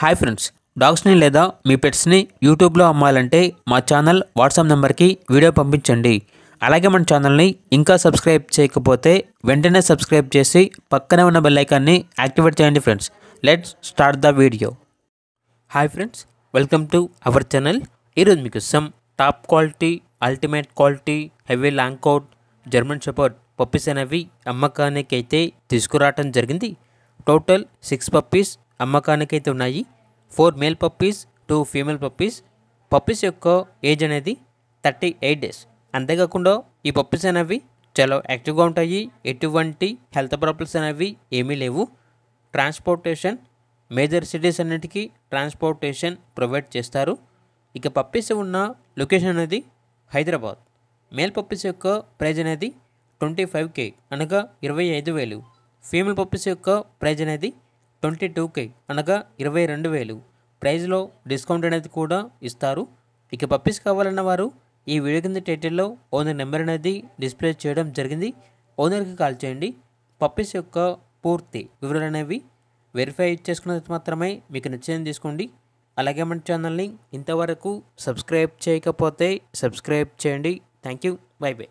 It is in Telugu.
హాయ్ ఫ్రెండ్స్ డాగ్స్ని లేదా మీ పెట్స్ని యూట్యూబ్లో అమ్మాలంటే మా ఛానల్ వాట్సాప్ నెంబర్కి వీడియో పంపించండి అలాగే మన ఛానల్ని ఇంకా సబ్స్క్రైబ్ చేయకపోతే వెంటనే సబ్స్క్రైబ్ చేసి పక్కనే ఉన్న బెల్లైకాన్ని యాక్టివేట్ చేయండి friends let's start the video hi friends welcome to our channel ఈరోజు మీకు some top quality ultimate quality heavy long coat German shepherd puppies అనేవి అమ్మకానికి అయితే తీసుకురావటం జరిగింది టోటల్ సిక్స్ పప్పీస్ అమ్మకానికైతే ఉన్నాయి four male puppies two female puppies puppies యొక్క ఏజ్ అనేది థర్టీ ఎయిట్ డేస్ అంతేకాకుండా ఈ పప్పీస్ అనేవి చాలా యాక్టివ్గా ఉంటాయి ఎటువంటి హెల్త్ ప్రాబ్లమ్స్ అనేవి ఏమీ లేవు ట్రాన్స్పోర్టేషన్ మేజర్ సిటీస్ అన్నిటికీ ట్రాన్స్పోర్టేషన్ ప్రొవైడ్ చేస్తారు ఇక పప్పీస్ ఉన్న లొకేషన్ అనేది హైదరాబాద్ మేల్ పప్పీస్ యొక్క ప్రైజ్ అనేది ట్వంటీ ఫైవ్ కే అనగా ఇరవై ఐదు వేలు ఫీమేల్ పప్పీస్ యొక్క ప్రైజ్ అనేది ట్వంటీ టూ కే అనగా ఇరవై రెండు వేలు ప్రైజ్లో డిస్కౌంట్ అనేది కూడా ఇస్తారు ఇక పప్పీస్ కావాలన్న వారు ఈ వీడియో కింద టైటిల్లో ఓనర్ నెంబర్ అనేది డిస్ప్లే చేయడం జరిగింది ఓనర్కి కాల్ చేయండి పప్పీస్ యొక్క పూర్తి వివరాలు అనేవి వెరిఫై చేసుకున్నది మాత్రమే మీకు నచ్చింది తీసుకోండి అలాగే మన ఛానల్ని ఇంతవరకు సబ్స్క్రైబ్ చేయకపోతే సబ్స్క్రైబ్ చేయండి థ్యాంక్ యూ బై బై